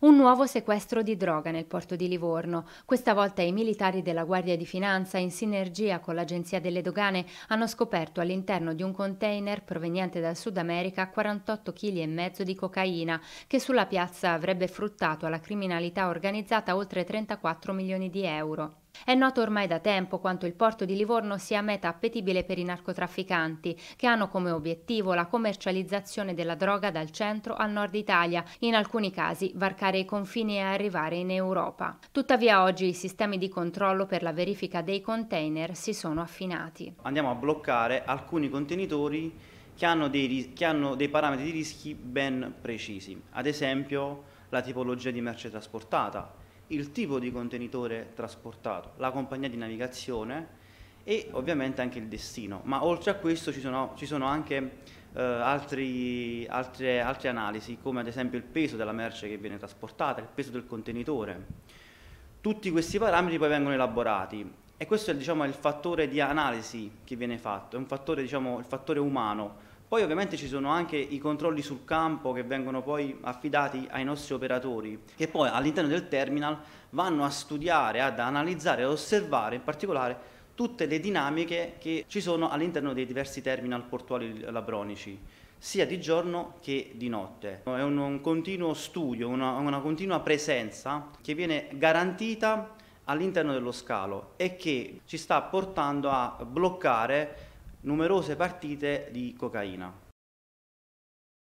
Un nuovo sequestro di droga nel porto di Livorno. Questa volta i militari della Guardia di Finanza, in sinergia con l'Agenzia delle Dogane, hanno scoperto all'interno di un container proveniente dal Sud America 48 kg e mezzo di cocaina, che sulla piazza avrebbe fruttato alla criminalità organizzata oltre 34 milioni di euro. È noto ormai da tempo quanto il porto di Livorno sia meta appetibile per i narcotrafficanti, che hanno come obiettivo la commercializzazione della droga dal centro al nord Italia, in alcuni casi varcare i confini e arrivare in Europa. Tuttavia oggi i sistemi di controllo per la verifica dei container si sono affinati. Andiamo a bloccare alcuni contenitori che hanno dei, che hanno dei parametri di rischi ben precisi, ad esempio la tipologia di merce trasportata, il tipo di contenitore trasportato, la compagnia di navigazione e ovviamente anche il destino. Ma oltre a questo ci sono, ci sono anche eh, altri, altre, altre analisi, come ad esempio il peso della merce che viene trasportata, il peso del contenitore. Tutti questi parametri poi vengono elaborati e questo è diciamo, il fattore di analisi che viene fatto, è un fattore, diciamo, il fattore umano poi ovviamente ci sono anche i controlli sul campo che vengono poi affidati ai nostri operatori che poi all'interno del terminal vanno a studiare, ad analizzare, ad osservare in particolare tutte le dinamiche che ci sono all'interno dei diversi terminal portuali labronici sia di giorno che di notte. È un, un continuo studio, una, una continua presenza che viene garantita all'interno dello scalo e che ci sta portando a bloccare numerose partite di cocaina.